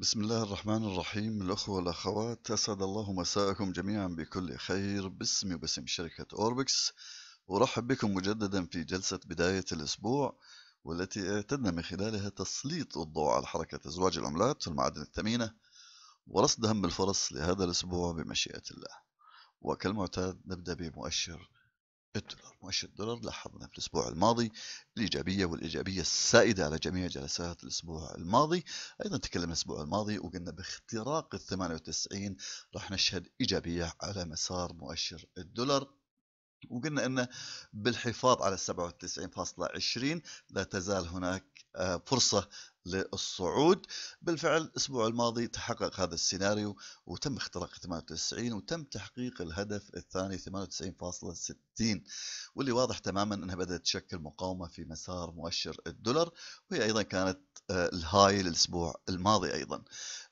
بسم الله الرحمن الرحيم الأخوة والأخوات أسعد الله مساءكم جميعا بكل خير باسمي وباسم شركة أوربكس أرحب بكم مجددا في جلسة بداية الأسبوع والتي اعتدنا من خلالها تسليط الضوء على حركة أزواج العملات والمعادن الثمينة ورصد أهم الفرص لهذا الأسبوع بمشيئة الله وكالمعتاد نبدأ بمؤشر الدولار مؤشر الدولار لاحظنا في الأسبوع الماضي الإيجابية والإيجابية السائدة على جميع جلسات الأسبوع الماضي أيضا تكلمنا الأسبوع الماضي وقلنا باختراق ال 98 راح نشهد إيجابية على مسار مؤشر الدولار وقلنا أن بالحفاظ على 97.20 لا تزال هناك آه، فرصة للصعود بالفعل الأسبوع الماضي تحقق هذا السيناريو وتم اختراق 98 وتم تحقيق الهدف الثاني 98.60 واللي واضح تماما أنها بدأت تشكل مقاومة في مسار مؤشر الدولار وهي أيضا كانت آه، الهاي للأسبوع الماضي أيضا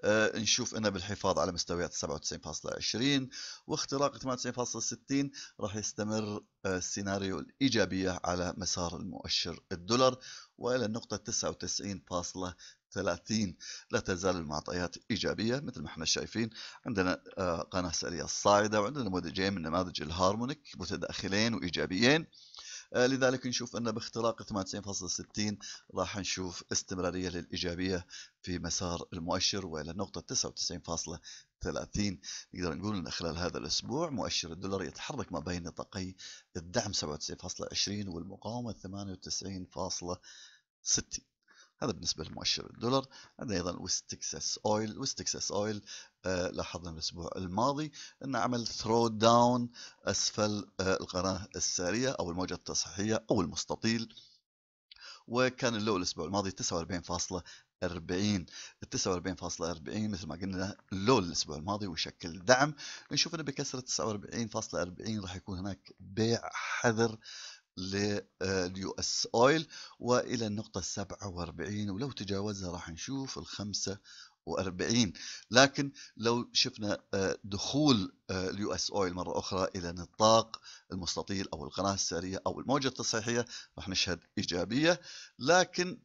آه، نشوف أنه بالحفاظ على مستويات 97.20 واختراق 98.60 راح يستمر آه، السيناريو الإيجابية على مسار المؤشر الدولار وإلى النقطة 99.30 لا تزال المعطيات إيجابية مثل ما احنا شايفين عندنا قناة سرية الصاعدة وعندنا نموذجين من نماذج الهارمونيك متداخلين وإيجابيين آه، لذلك نشوف أن باختراق 98.60 راح نشوف استمرارية للإيجابية في مسار المؤشر وإلى نقطة 30 نقدر نقول أن خلال هذا الأسبوع مؤشر الدولار يتحرك ما بين نطاقي الدعم 97.20 والمقاومة 98.60 هذا بالنسبة لمؤشر الدولار عندنا أيضا ويست تكساس أويل ويست تكساس أويل آه لاحظنا الأسبوع الماضي أن عمل ثرو داون أسفل آه القناة السارية أو الموجة التصحيحية أو المستطيل وكان اللو الأسبوع الماضي 49.40 40 49.40 مثل ما قلنا لول الاسبوع الماضي ويشكل دعم نشوف انه بكسره 49.40 راح يكون هناك بيع حذر لليو آه، اس اويل والى النقطه 47 ولو تجاوزها راح نشوف ال 45 لكن لو شفنا آه، دخول آه، اليو اس اويل مره اخرى الى نطاق المستطيل او القناه الساريه او الموجه التصحيحيه راح نشهد ايجابيه لكن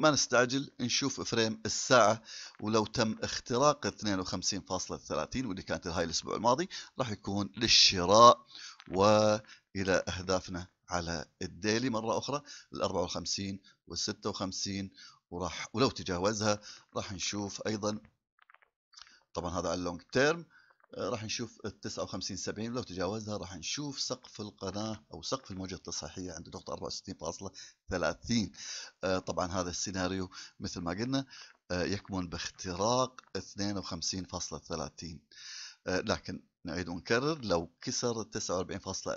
ما نستعجل نشوف فريم الساعة ولو تم اختراق 52.30 واللي كانت الهاي الأسبوع الماضي راح يكون للشراء و إلى أهدافنا على الديلي مرة أخرى ال 54 وال 56 وراح ولو تجاوزها راح نشوف أيضا طبعا هذا على اللونج آه، تيرم راح نشوف ال 59 70 ولو تجاوزها راح نشوف سقف القناة أو سقف الموجة التصحيحية عند نقطة 64.30 آه، طبعا هذا السيناريو مثل ما قلنا آه، يكمن باختراق 52.30 آه، لكن نعيد ونكرر لو كسر 49.40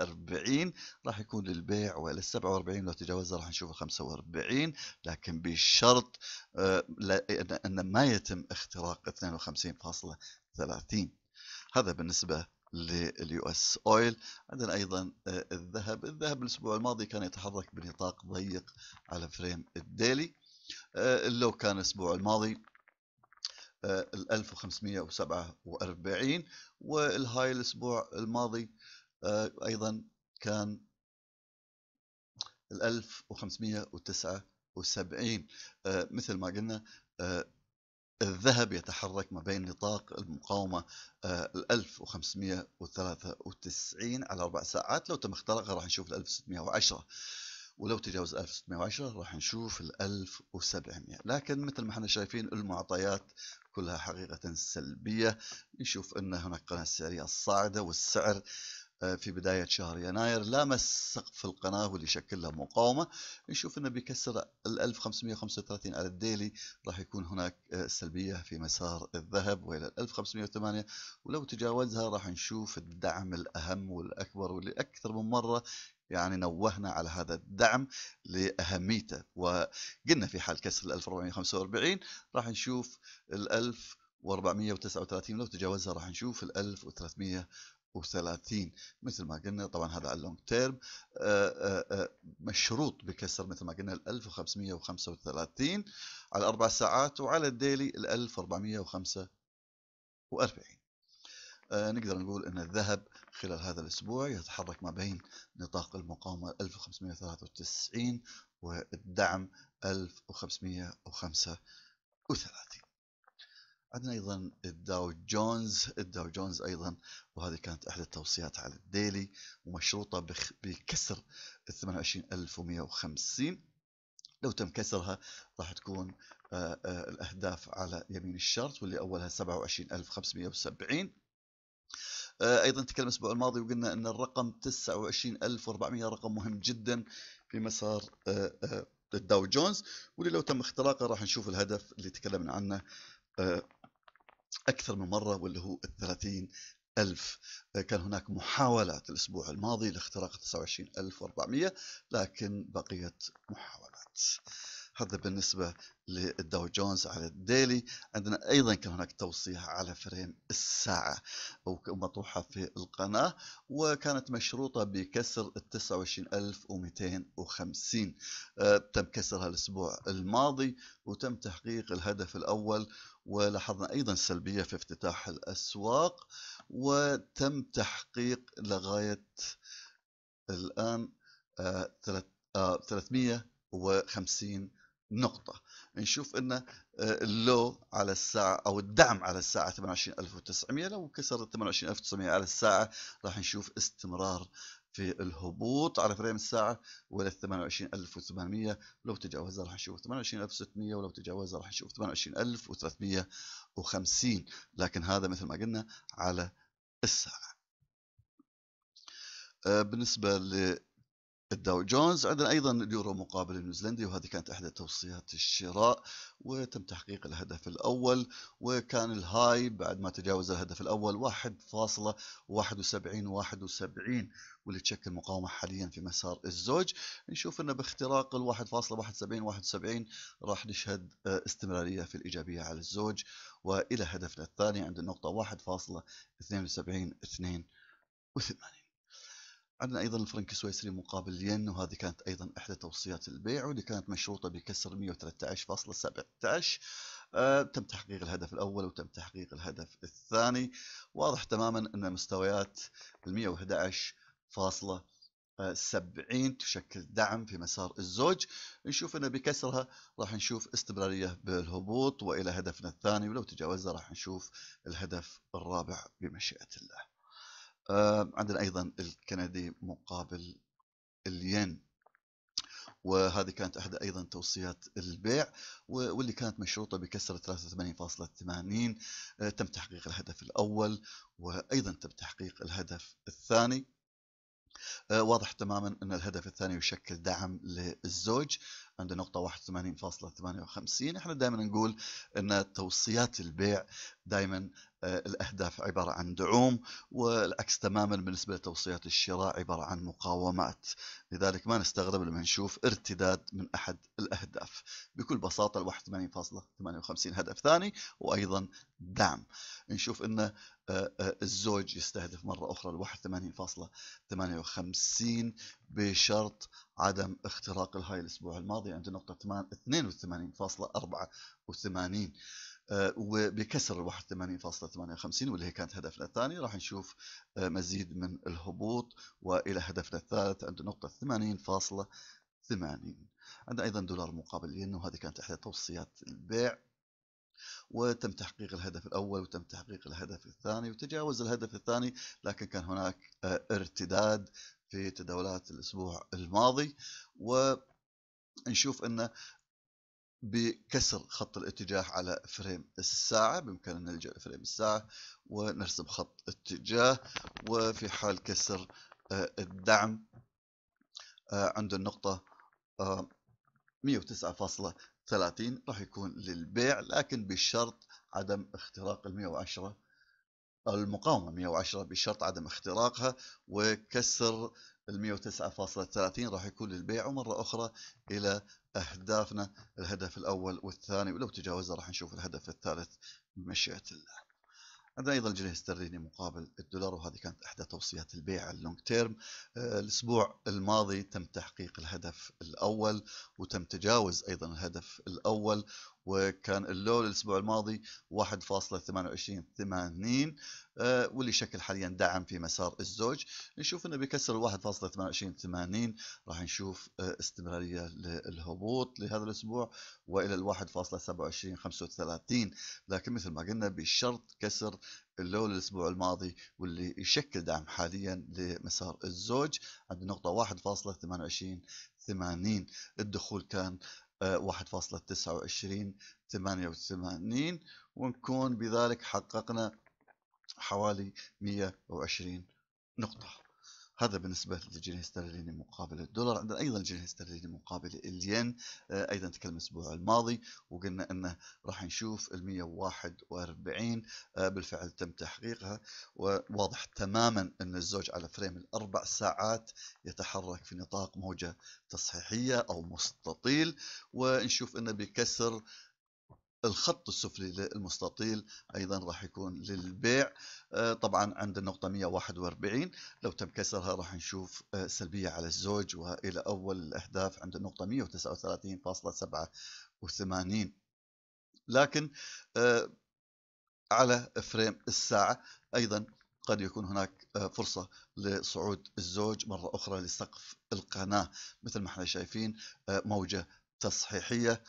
راح يكون للبيع ولا 47 لو تجاوزها راح نشوفه 45 لكن بشرط آه، ان ما يتم اختراق 52.30 هذا بالنسبه لليو اس اويل عندنا ايضا آه، الذهب الذهب الاسبوع الماضي كان يتحرك بنطاق ضيق على فريم الديلي لو كان الاسبوع الماضي ال 1547 والهاي الاسبوع الماضي آه، ايضا كان ال 1579 آه، مثل ما قلنا آه، الذهب يتحرك ما بين نطاق المقاومة 1593 على أربع ساعات لو تم اختراقها راح نشوف 1610 ولو تجاوز 1610 راح نشوف ال 1700 لكن مثل ما احنا شايفين المعطيات كلها حقيقة سلبية نشوف أن هناك قناة سعرية صاعدة والسعر آه، في بداية شهر يناير لامس سقف القناة واللي شكل له مقاومة نشوف انه بيكسر ال 1535 على الديلي راح يكون هناك آه، سلبية في مسار الذهب والى ال 1508 ولو تجاوزها راح نشوف الدعم الاهم والاكبر واللي اكثر من مرة يعني نوهنا على هذا الدعم لأهميته وقلنا في حال كسر الـ 1445 راح نشوف الـ 1439 لو تجاوزها راح نشوف الـ 1330 مثل ما قلنا طبعا هذا على اللونج آه، تيرم آه، آه، مشروط بكسر مثل ما قلنا ال 1535 على اربع ساعات وعلى الديلي ال 1445 آه، نقدر نقول أن الذهب خلال هذا الأسبوع يتحرك ما بين نطاق المقاومة 1593 والدعم 1535 عندنا ايضا الداو جونز الداو جونز ايضا وهذه كانت احدى التوصيات على الديلي ومشروطه بكسر ال 28150 لو تم كسرها راح تكون آآ آه، آآ آه، الاهداف على يمين الشرط واللي اولها 27570 آه، ايضا تكلم الاسبوع الماضي وقلنا ان الرقم 29400 رقم مهم جدا في مسار آه، آه، الداو جونز واللي لو تم اختراقه راح نشوف الهدف اللي تكلمنا عنه اكثر من مره واللي هو ال 30 ألف كان هناك محاولات الأسبوع الماضي لاختراق 29400 لكن بقيت محاولات هذا بالنسبة للداو جونز على الديلي عندنا أيضا كان هناك توصية على فريم الساعة ومطروحة في القناة وكانت مشروطة بكسر ال 29250 أه تم كسرها الأسبوع الماضي وتم تحقيق الهدف الأول ولاحظنا أيضا سلبية في افتتاح الأسواق وتم تحقيق لغاية الآن أه 350 آه، نقطة نشوف ان آه، اللو على الساعة او الدعم على الساعة 28900 لو كسر 28900 على الساعة راح نشوف استمرار في الهبوط على فريم الساعة ولا 28800 لو تجاوزها راح نشوف 28600 ولو تجاوزها راح نشوف 28350 لكن هذا مثل ما قلنا على الساعة آه، بالنسبة ل الداو جونز عندنا ايضا اليورو مقابل النيوزيلندي وهذه كانت احدى توصيات الشراء وتم تحقيق الهدف الاول وكان الهاي بعد ما تجاوز الهدف الاول 1.71 71 واللي تشكل مقاومه حاليا في مسار الزوج نشوف انه باختراق ال 1.71 71 راح نشهد آه، استمراريه في الايجابيه على الزوج والى هدفنا الثاني عند النقطه 1.72 82 عندنا أيضا الفرنك السويسري مقابل الين وهذه كانت أيضا إحدى توصيات البيع واللي كانت مشروطة بكسر 113.17 آه، تم تحقيق الهدف الأول وتم تحقيق الهدف الثاني واضح تماما أن مستويات ال 111.70 تشكل دعم في مسار الزوج نشوف أنه بكسرها راح نشوف استمرارية بالهبوط وإلى هدفنا الثاني ولو تجاوزها راح نشوف الهدف الرابع بمشيئة الله آه، عندنا أيضا الكندي مقابل الين وهذه كانت احدى ايضا توصيات البيع واللي كانت مشروطه بكسر 83.80 آه، تم تحقيق الهدف الاول وايضا تم تحقيق الهدف الثاني آه، واضح تماما ان الهدف الثاني يشكل دعم للزوج عند نقطة 81.58 احنا دائما نقول ان توصيات البيع دائما آه، الاهداف عبارة عن دعوم والعكس تماما بالنسبة لتوصيات الشراء عبارة عن مقاومات لذلك ما نستغرب لما نشوف ارتداد من احد الاهداف بكل بساطة 81.58 هدف ثاني وايضا دعم نشوف ان آه، آه، الزوج يستهدف مرة اخرى 81.58 بشرط عدم اختراق الهاي الاسبوع الماضي عند نقطه 82.84 آه، وبكسر ال 81.58 واللي هي كانت هدفنا الثاني راح نشوف آه، مزيد من الهبوط والى هدفنا الثالث عند نقطه 80.80 عندنا ايضا دولار مقابل ين وهذه كانت احدى توصيات البيع وتم تحقيق الهدف الأول وتم تحقيق الهدف الثاني وتجاوز الهدف الثاني لكن كان هناك آه، ارتداد في تداولات الأسبوع الماضي ونشوف أنه بكسر خط الاتجاه على فريم الساعة بإمكاننا نلجأ لفريم الساعة ونرسم خط اتجاه وفي حال كسر آه، الدعم آه، عند النقطة 109.30 آه، راح يكون للبيع لكن بشرط عدم اختراق ال 110 المقاومة 110 بشرط عدم اختراقها وكسر ال 109.30 راح يكون للبيع ومرة أخرى إلى أهدافنا الهدف الأول والثاني ولو تجاوزنا راح نشوف الهدف الثالث بمشيئة الله عندنا ايضا الجنيه استرليني مقابل الدولار وهذه كانت احدى توصيات البيع اللونج آه، تيرم الاسبوع الماضي تم تحقيق الهدف الاول وتم تجاوز ايضا الهدف الاول وكان اللو الاسبوع الماضي 1.2880 آه، واللي شكل حاليا دعم في مسار الزوج نشوف انه بيكسر 1.2880 راح نشوف آه، استمراريه للهبوط لهذا الاسبوع والى 1.2735 لكن مثل ما قلنا بشرط كسر اللو الاسبوع الماضي واللي يشكل دعم حاليا لمسار الزوج عند النقطه 1.28 80 الدخول كان ثمانية وثمانين ونكون بذلك حققنا حوالي 120 نقطة هذا بالنسبة للجنيه الاسترليني مقابل الدولار عندنا أيضا الجنيه الاسترليني مقابل الين آه، أيضا تكلم الأسبوع الماضي وقلنا أنه راح نشوف ال 141 آه، بالفعل تم تحقيقها وواضح تماما أن الزوج على فريم الأربع ساعات يتحرك في نطاق موجة تصحيحية أو مستطيل ونشوف أنه بكسر الخط السفلي للمستطيل ايضا راح يكون للبيع آه، طبعا عند النقطه 141 لو تم كسرها راح نشوف آه، سلبيه على الزوج والى اول الاهداف عند النقطه 139.87 لكن آه، على فريم الساعه ايضا قد يكون هناك فرصة لصعود الزوج مرة أخرى لسقف القناة مثل ما احنا شايفين موجة تصحيحية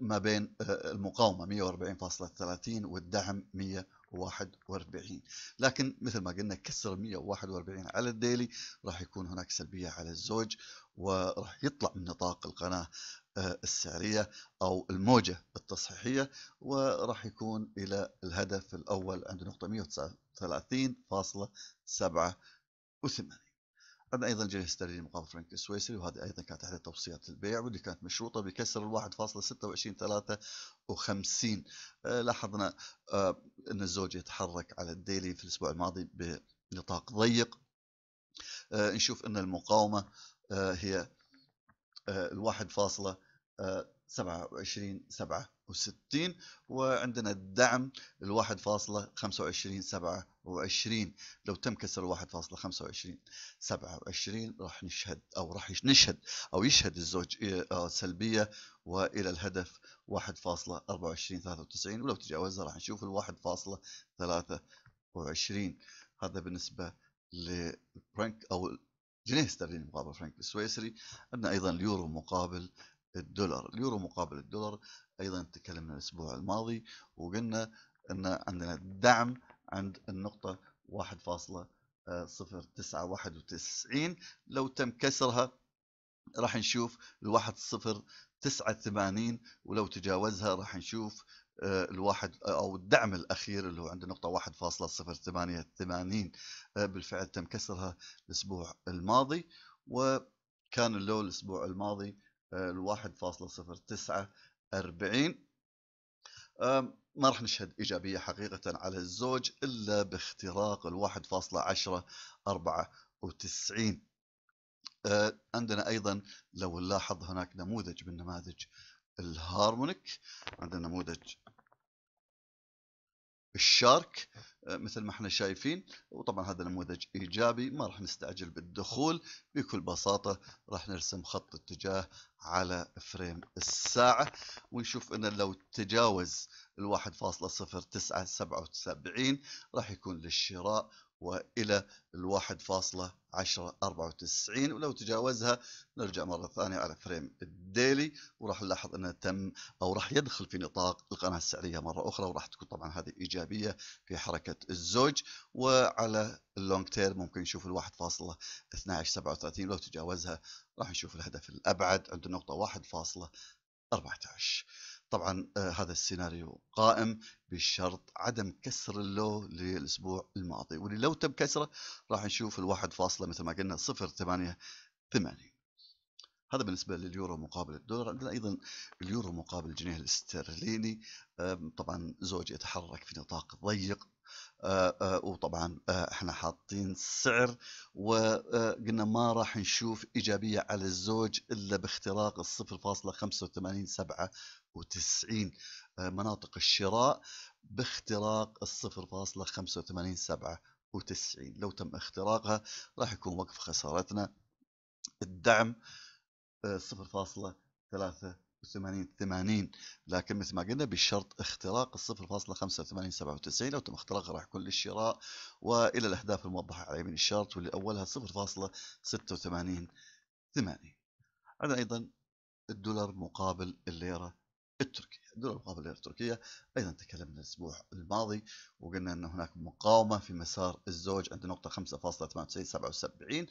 ما بين آه، المقاومة 140.30 والدعم 141 لكن مثل ما قلنا كسر 141 على الديلي راح يكون هناك سلبية على الزوج وراح يطلع من نطاق القناة آه، السعرية أو الموجة التصحيحية وراح يكون إلى الهدف الأول عند نقطة 139.87 عندنا ايضا جهه استرليني مقابل فرنك السويسري وهذه ايضا كانت احدى توصيات البيع واللي كانت مشروطه بكسر ال 1.2653 آه، لاحظنا آه، ان الزوج يتحرك على الديلي في الاسبوع الماضي بنطاق ضيق آه، نشوف ان المقاومه هي ال 1.2653 27 67 وعندنا الدعم ال 1.25 27 لو تم كسر 1.25 27 راح نشهد او راح نشهد او يشهد الزوج آه، سلبيه والى الهدف 1.24 93 ولو تجاوزها راح نشوف ال 1.23 هذا بالنسبه للفرنك او جنيه استرليني مقابل فرنك السويسري عندنا ايضا اليورو مقابل الدولار اليورو مقابل الدولار ايضا تكلمنا الاسبوع الماضي وقلنا ان عندنا الدعم عند النقطة 1.0991 آه، لو تم كسرها راح نشوف الواحد صفر تسعة ثمانين ولو تجاوزها راح نشوف آه، الواحد آه، او الدعم الاخير اللي هو عند نقطه 1.088 بالفعل تم كسرها الاسبوع الماضي وكان اللو الاسبوع الماضي الواحد فاصلة صفر تسعة أربعين ما راح نشهد إيجابية حقيقة على الزوج إلا باختراق الواحد فاصلة عشرة أربعة وتسعين أه، عندنا أيضا لو نلاحظ هناك نموذج من نماذج الهارمونيك عندنا نموذج الشارك آه، مثل ما احنا شايفين وطبعا هذا نموذج ايجابي ما راح نستعجل بالدخول بكل بساطه راح نرسم خط اتجاه على فريم الساعه ونشوف ان لو تجاوز ال 1.097 راح يكون للشراء وإلى الواحد فاصلة عشرة أربعة وتسعين ولو تجاوزها نرجع مرة ثانية على فريم الديلي وراح نلاحظ أنه تم أو راح يدخل في نطاق القناة السعرية مرة أخرى وراح تكون طبعا هذه إيجابية في حركة الزوج وعلى اللونج تير ممكن نشوف الواحد فاصلة عشر سبعة وثلاثين ولو تجاوزها راح نشوف الهدف الأبعد عند النقطة واحد فاصلة عشر طبعا آه، هذا السيناريو قائم بشرط عدم كسر اللو للأسبوع الماضي واللي لو تم كسره راح نشوف الواحد فاصلة مثل ما قلنا صفر ثمانية ثمانين هذا بالنسبة لليورو مقابل الدولار عندنا أيضا اليورو مقابل الجنيه الاسترليني طبعا زوج يتحرك في نطاق ضيق آه، آه، وطبعا آه، احنا حاطين سعر وقلنا ما راح نشوف ايجابيه على الزوج الا باختراق ال 0.85 97 مناطق الشراء باختراق ال 0.85 97 لو تم اختراقها راح يكون وقف خسارتنا الدعم 0.3 80 80 لكن مثل ما قلنا بشرط اختراق الصفر فاصلة لو تم اختراقها راح يكون للشراء والى الاهداف الموضحه على يمين الشرط واللي اولها 0.86 80 عندنا ايضا الدولار مقابل الليره التركية الدولار مقابل الليره التركية أيضا تكلمنا الأسبوع الماضي وقلنا أن هناك مقاومة في مسار الزوج عند نقطة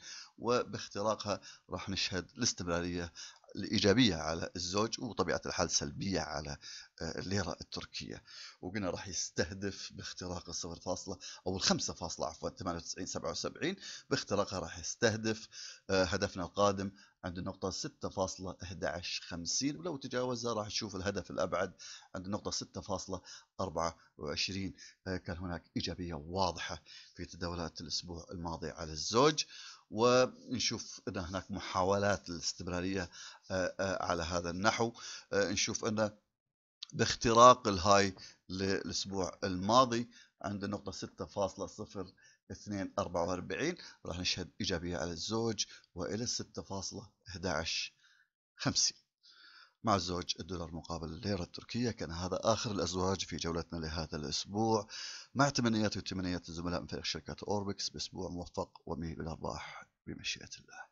5.9877 وباختراقها راح نشهد الاستمرارية الإيجابية على الزوج وطبيعة الحال سلبية على آه، الليرة التركية وقلنا راح يستهدف باختراق الصفر فاصلة أو الخمسة فاصلة عفوا 98 77 باختراقها راح يستهدف آه، هدفنا القادم عند النقطة 6.1150 ولو تجاوزها راح تشوف الهدف الأبعد عند النقطة 6.24 آه، كان هناك إيجابية واضحة في تداولات الأسبوع الماضي على الزوج ونشوف أن هناك محاولات الاستمرارية آه، آه، على هذا النحو آه، نشوف أن باختراق الهاي الأسبوع الماضي عند النقطة 6.0244 راح نشهد إيجابية على الزوج وإلى 6.11 50 مع الزوج الدولار مقابل الليرة التركية كان هذا آخر الأزواج في جولتنا لهذا الأسبوع مع تمنيات وتمنيات الزملاء من فريق شركة أوربكس بأسبوع موفق ومليء بالأرباح بمشيئة الله